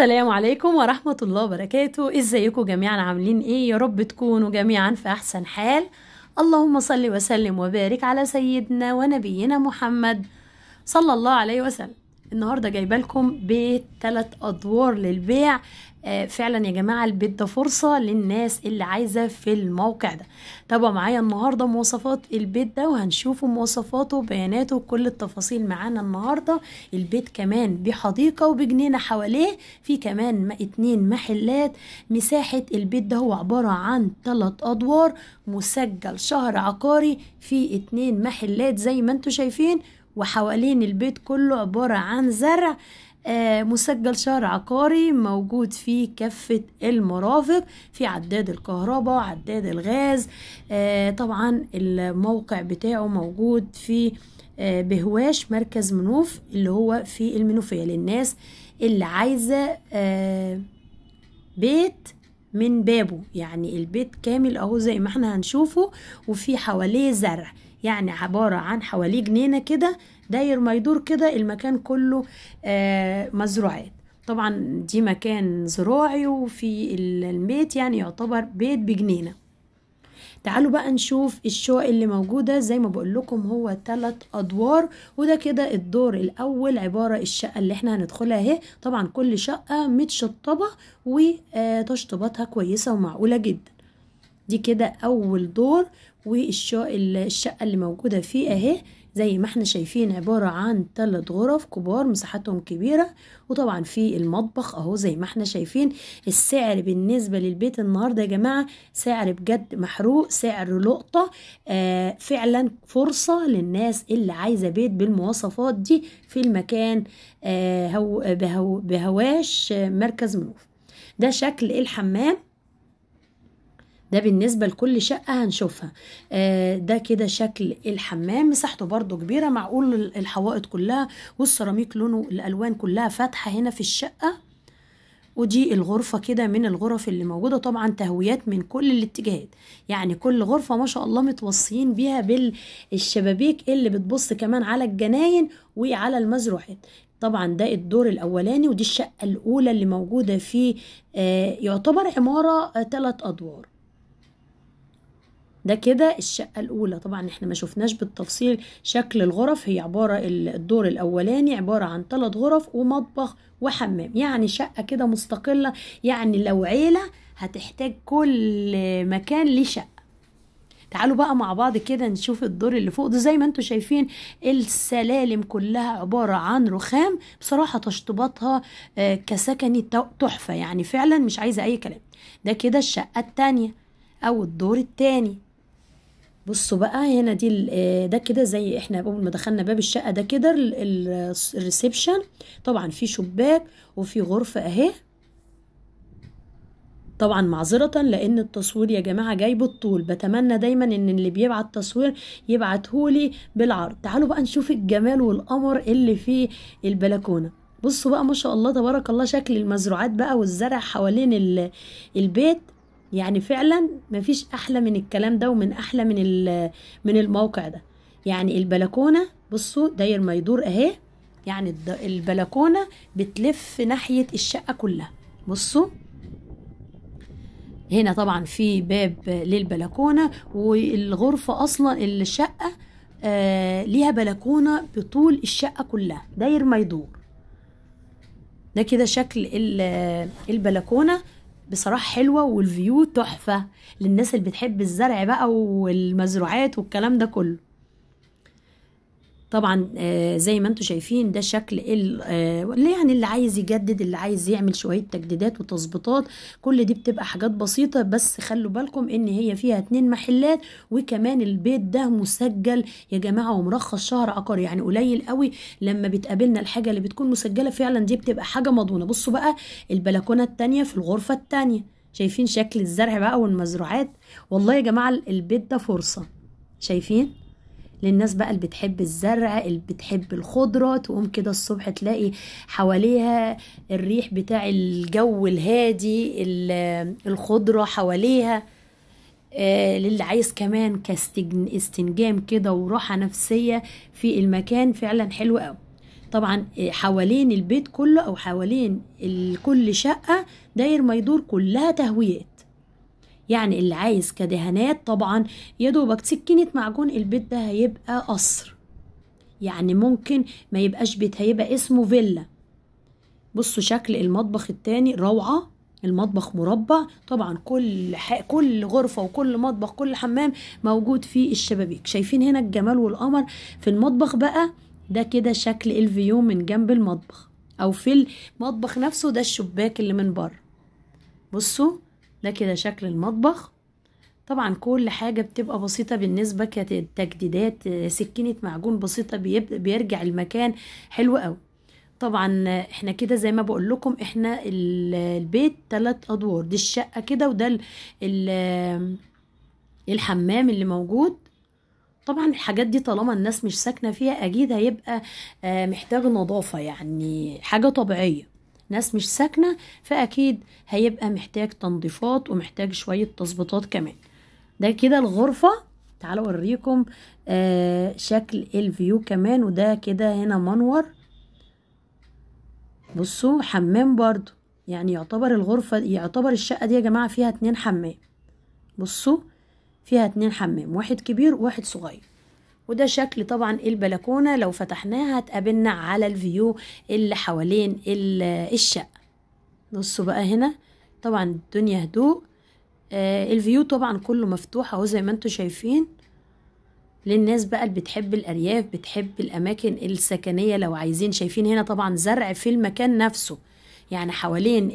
السلام عليكم ورحمة الله وبركاته ازيكم جميعا عاملين ايه يا رب تكونوا جميعا في احسن حال اللهم صل وسلم وبارك على سيدنا ونبينا محمد صلى الله عليه وسلم النهارده جايبه لكم بيت ثلاث ادوار للبيع آه، فعلا يا جماعه البيت ده فرصه للناس اللي عايزه في الموقع ده تابعوا معايا النهارده مواصفات البيت ده وهنشوفوا مواصفاته وبياناته وكل التفاصيل معانا النهارده البيت كمان بحديقه وبجنينه حواليه في كمان اتنين محلات مساحه البيت ده هو عباره عن ثلاث ادوار مسجل شهر عقاري في اتنين محلات زي ما انتم شايفين وحوالين البيت كله عبارة عن زرع آه، مسجل شهر عقاري موجود في كافة المرافق في عداد الكهرباء عداد الغاز آه، طبعا الموقع بتاعه موجود في آه، بهواش مركز منوف اللي هو في المنوفية للناس اللي عايزة بيت من بابه يعني البيت كامل اهو زي ما احنا هنشوفه وفي حواليه زرع يعني عبارة عن حواليه جنينة كده داير ما يدور كده المكان كله آه، مزروعات طبعا دي مكان زراعي وفي البيت يعني يعتبر بيت بجنينة تعالوا بقى نشوف الشقق اللي موجودة زي ما بقول لكم هو تلات أدوار وده كده الدور الأول عبارة الشقة اللي احنا هندخلها اهي طبعا كل شقة متشطبة وتشطيباتها كويسة ومعقولة جدا دي كده اول دور والشقه اللي موجوده فيه اهي زي ما احنا شايفين عبارة عن تلت غرف كبار مساحتهم كبيرة وطبعا في المطبخ اهو زي ما احنا شايفين السعر بالنسبة للبيت النهاردة يا جماعة سعر بجد محروق سعر لقطة آه فعلا فرصة للناس اللي عايزة بيت بالمواصفات دي في المكان آه هو بهو بهواش آه، مركز منوف ده شكل الحمام ده بالنسبة لكل شقة هنشوفها آه ده كده شكل الحمام مساحته برضو كبيرة معقول الحوائط كلها والسيراميك لونه الألوان كلها فاتحة هنا في الشقة ودي الغرفة كده من الغرف اللي موجودة طبعا تهويات من كل الاتجاهات يعني كل غرفة ما شاء الله متوصيين بيها بالشبابيك اللي بتبص كمان على الجناين وعلى المزروحات طبعا ده الدور الاولاني ودي الشقه الاولى اللي موجوده في آه يعتبر عماره ثلاث آه ادوار ده كده الشقة الأولى طبعا احنا ما شفناش بالتفصيل شكل الغرف هي عبارة الدور الأولاني عبارة عن ثلاث غرف ومطبخ وحمام يعني شقة كده مستقلة يعني لو عيلة هتحتاج كل مكان ليه شقة تعالوا بقى مع بعض كده نشوف الدور اللي فوق ده زي ما انتم شايفين السلالم كلها عبارة عن رخام بصراحة تشطيباتها آه، كسكني تحفة يعني فعلا مش عايزة أي كلام ده كده الشقة التانية أو الدور التاني بصوا بقى هنا دي آه، ده كده زي احنا اول ما دخلنا باب الشقه ده كده الريسبشن طبعا في شباك وفي غرفه اهي طبعا معذرة لأن التصوير يا جماعة جاي بالطول بتمنى دايما إن اللي بيبعت تصوير يبعتهولي بالعرض تعالوا بقى نشوف الجمال والقمر اللي في البلكونة بصوا بقى ما شاء الله تبارك الله شكل المزروعات بقى والزرع حوالين البيت يعني فعلا مفيش احلى من الكلام ده ومن احلى من من الموقع ده يعني البلكونه بصوا داير ما يدور اهي يعني البلكونه بتلف ناحيه الشقه كلها بصوا هنا طبعا في باب للبلكونه والغرفه اصلا الشقه آه ليها بلكونه بطول الشقه كلها داير ما يدور ده كده شكل البلكونه بصراحه حلوه والفيو تحفه للناس اللي بتحب الزرع بقى والمزروعات والكلام ده كله طبعا آه، زي ما انتم شايفين ده شكل آه، اللي يعني اللي عايز يجدد اللي عايز يعمل شويه تجديدات وتظبيطات كل دي بتبقى حاجات بسيطه بس خلوا بالكم ان هي فيها اتنين محلات وكمان البيت ده مسجل يا جماعه ومرخص شهر عقار يعني قليل قوي لما بتقابلنا الحاجه اللي بتكون مسجله فعلا دي بتبقى حاجه مضمونه بصوا بقى البلكونه الثانيه في الغرفه الثانيه شايفين شكل الزرع بقى والمزروعات والله يا جماعه البيت ده فرصه شايفين للناس بقى اللي بتحب الزرع اللي بتحب الخضرة تقوم كده الصبح تلاقي حواليها الريح بتاع الجو الهادي الخضرة حواليها آه للي عايز كمان كاستنجام كده وراحة نفسية في المكان فعلا حلو قوي طبعا آه، حوالين البيت كله او حوالين كل شقة داير ما يدور كلها تهويات يعني اللي عايز كدهانات طبعا يا دوبك سكينه معجون البيت ده هيبقى قصر يعني ممكن ما يبقاش بيت هيبقى اسمه فيلا بصوا شكل المطبخ التاني روعه المطبخ مربع طبعا كل ح... كل غرفه وكل مطبخ كل حمام موجود فيه الشبابيك شايفين هنا الجمال والقمر في المطبخ بقى ده كده شكل الفيو من جنب المطبخ او في المطبخ نفسه ده الشباك اللي من بره بصوا ده كده شكل المطبخ طبعا كل حاجة بتبقى بسيطة بالنسبة كتجديدات سكينة معجون بسيطة بيرجع المكان حلو قوي طبعا احنا كده زي ما بقول لكم احنا البيت تلات ادوار دي الشقة كده وده الحمام اللي موجود طبعا الحاجات دي طالما الناس مش ساكنة فيها اكيد هيبقى آه، محتاج نظافة يعني حاجة طبيعية ناس مش ساكنة فأكيد هيبقى محتاج تنظيفات ومحتاج شوية تظبيطات كمان ده كده الغرفة تعالوا اوريكم آه شكل الفيو كمان وده كده هنا منور بصوا حمام برضو يعني يعتبر الغرفة يعتبر الشقة دي يا جماعة فيها اتنين حمام بصوا فيها اتنين حمام واحد كبير وواحد صغير وده شكل طبعا البلكونة لو فتحناها هتقابلنا على الفيو اللي حوالين الشقة نصوا بقى هنا طبعا الدنيا هدوء آه الفيو طبعا كله مفتوح اهو زي ما انتم شايفين للناس بقى اللي بتحب الارياف بتحب الاماكن السكنيه لو عايزين شايفين هنا طبعا زرع في المكان نفسه يعني حوالين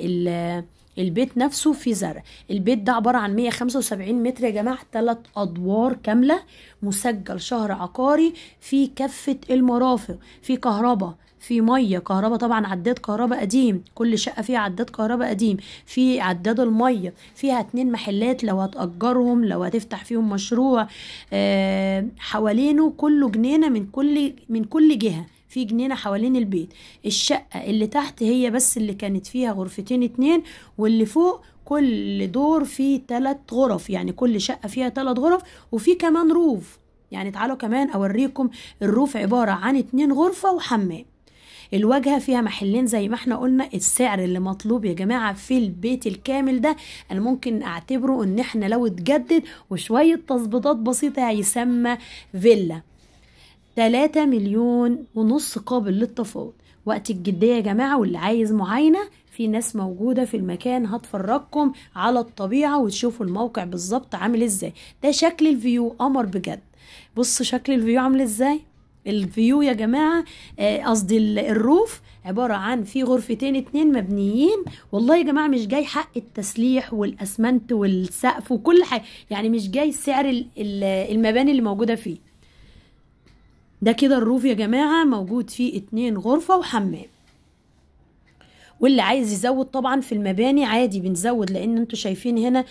البيت نفسه فيه زرع البيت ده عباره عن 175 متر يا جماعه ثلاث ادوار كامله مسجل شهر عقاري في كافه المرافق في كهرباء في ميه كهرباء طبعا عداد كهرباء قديم كل شقه فيها عداد كهرباء قديم في عداد الميه فيها اتنين محلات لو هتاجرهم لو هتفتح فيهم مشروع أه حوالينه كله جنينه من كل من كل جهه في جنينة حوالين البيت الشقة اللي تحت هي بس اللي كانت فيها غرفتين اتنين واللي فوق كل دور فيه تلات غرف يعني كل شقة فيها تلات غرف وفي كمان روف يعني تعالوا كمان اوريكم الروف عبارة عن اتنين غرفة وحمام الواجهه فيها محلين زي ما احنا قلنا السعر اللي مطلوب يا جماعه في البيت الكامل ده انا ممكن اعتبره ان احنا لو اتجدد وشويه تظبيطات بسيطه هيسمى فيلا 3 مليون ونص قابل للتفاوض وقت الجدية يا جماعة واللي عايز معاينة في ناس موجودة في المكان هتفرجكم على الطبيعة وتشوفوا الموقع بالظبط عامل ازاي ده شكل الفيو قمر بجد بصوا شكل الفيو عامل ازاي الفيو يا جماعة آه، قصدي الروف عبارة عن في غرفتين اتنين مبنيين والله يا جماعة مش جاي حق التسليح والأسمنت والسقف وكل حاجة يعني مش جاي سعر المباني اللي موجودة فيه ده كده الروف يا جماعة موجود فيه اتنين غرفة وحمام واللي عايز يزود طبعا في المباني عادي بنزود لان انتوا شايفين هنا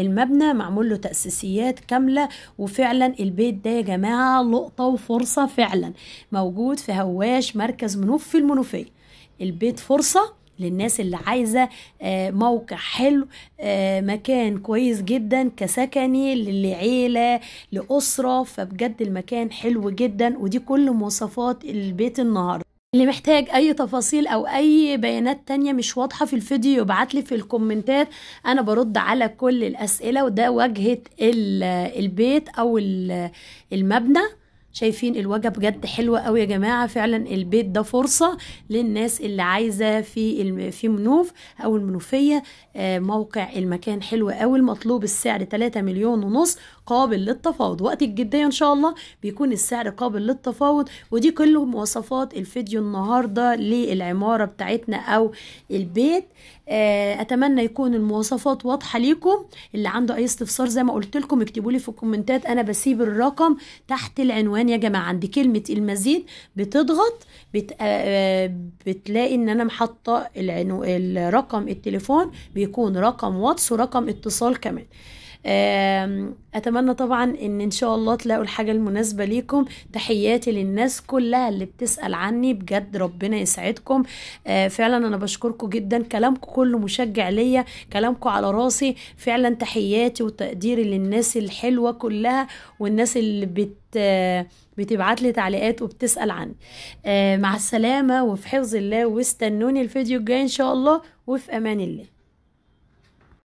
المبنى معمول له تاسيسيات كامله وفعلا البيت ده يا جماعه لقطه وفرصه فعلا موجود في هواش مركز منوف في المنوفيه البيت فرصه للناس اللي عايزه آه، موقع حلو آه، مكان كويس جدا كسكني لعيله لاسره فبجد المكان حلو جدا ودي كل مواصفات البيت النهارده اللي محتاج اي تفاصيل او اي بيانات تانية مش واضحة في الفيديو يبعتلي في الكومنتات انا برد على كل الاسئلة وده واجهة البيت او المبنى شايفين الوجبه بجد حلوه قوي يا جماعه فعلا البيت ده فرصه للناس اللي عايزه في في منوف او المنوفيه آه، موقع المكان حلو قوي المطلوب السعر 3 مليون ونص قابل للتفاوض وقت الجدية إن شاء الله بيكون السعر قابل للتفاوض ودي كله مواصفات الفيديو النهاردة للعمارة بتاعتنا أو البيت آه، اتمنى يكون المواصفات واضحه ليكم اللي عنده اي استفسار زي ما قلت لكم اكتبوا لي في الكومنتات انا بسيب الرقم تحت العنوان يا جماعه عند كلمه المزيد بتضغط بت... آه، آه، بتلاقي ان انا محطه العنو... الرقم التليفون بيكون رقم واتس ورقم اتصال كمان اتمنى طبعا ان ان شاء الله تلاقوا الحاجه المناسبه ليكم تحياتي للناس كلها اللي بتسال عني بجد ربنا يسعدكم آه، فعلا انا بشكركم جدا كلامكم كله مشجع ليا كلامكم على راسي فعلا تحياتي وتقديري للناس الحلوه كلها والناس اللي بت آه، بتبعت لي تعليقات وبتسأل عني آه، مع السلامة وفي حفظ الله واستنوني الفيديو الجاي إن شاء الله وفي أمان الله